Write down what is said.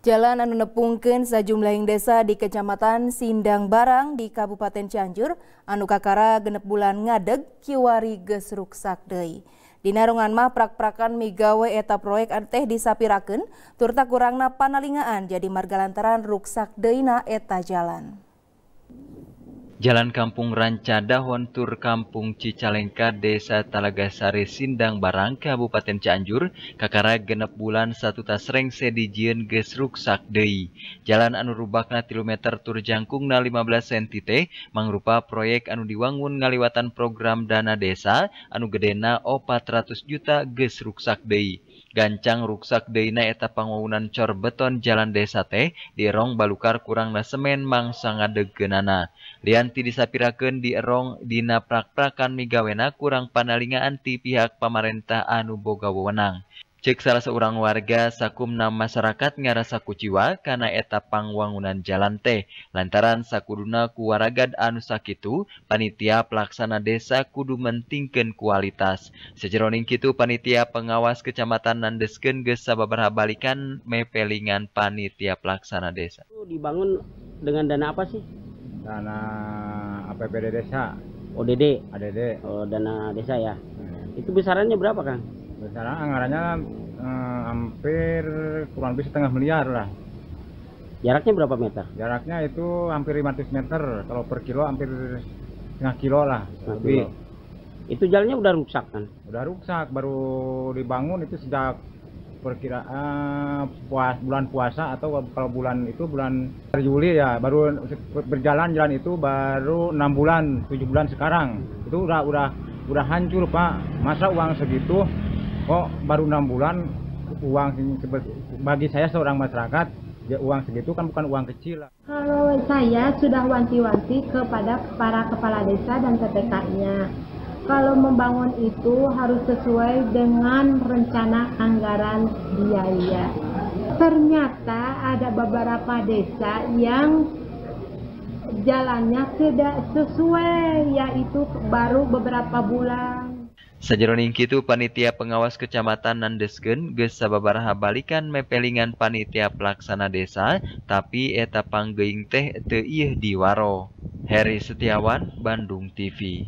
Jalan anu nepungkeun sajumlahing desa di Kecamatan Sindang Barang di Kabupaten Cianjur anu kakara genep bulan ngadeg kiwari geus ruksak deui. Dinarungan mah prak-prakan migawe eta proyek anu teh disapirakeun turta kurangna panalingaan jadi marga lantaran ruksak deina eta jalan. Jalan Kampung Dahon, Tur Kampung Cicalengka, Desa Talagasari, Sindang, Barang, Kabupaten Cianjur, kakara genep bulan satu tasreng sedijieun geus ruksak deui. Jalan anu rubakna kilometer Turjangkungna 15 cm teh mangrupa proyek anu diwangun ngaliwatan program dana desa anu gedena 400 juta gesruk ruksak Gacang ruksak deina eta pangowunan corbeton Ja desaate di rong ballukar kuranglah semen mang sangat degen nanadiananti disappiraken dirong dinaprakprakkan migna kurang panaliinga anti pihak pamartah anuboga wewenang. Cek salah seorang warga sakumna masyarakat ngarasa kuciwa karena eta pangwangunan jalan teh. Lantaran sakuduna kuwaragad anu sakitu, panitia pelaksana desa kudu mentingken kualitas. Sejeroning kitu panitia pengawas kecamatan nandesken geus sababar balikan mepelingan panitia pelaksana desa. Dibangun dengan dana apa sih? Dana APBD desa. ODD. ODD. Oh, dana desa ya. Hmm. Itu besarannya berapa, Kang? sekarang anggarannya eh, hampir kurang lebih setengah miliar lah jaraknya berapa meter jaraknya itu hampir 500 meter kalau per kilo hampir setengah kilo lah setengah lebih kilo. itu jalannya udah rusak kan udah rusak baru dibangun itu sejak perkiraan eh, puas bulan puasa atau kalau bulan itu bulan Juli ya baru berjalan jalan itu baru enam bulan tujuh bulan sekarang itu udah udah udah hancur pak masa uang segitu kok baru enam bulan uang bagi saya seorang masyarakat ya uang segitu kan bukan uang kecil kalau saya sudah wanti-wanti kepada para kepala desa dan TPK-nya kalau membangun itu harus sesuai dengan rencana anggaran biaya ternyata ada beberapa desa yang jalannya tidak sesuai yaitu baru beberapa bulan Sajeroningki itu panitia pengawas kecamatan Nandesgen geus sababaraha balikan mepelingan panitia pelaksana desa tapi eta panggeing teh teu ieu diwaro. Heri Setiawan, Bandung TV.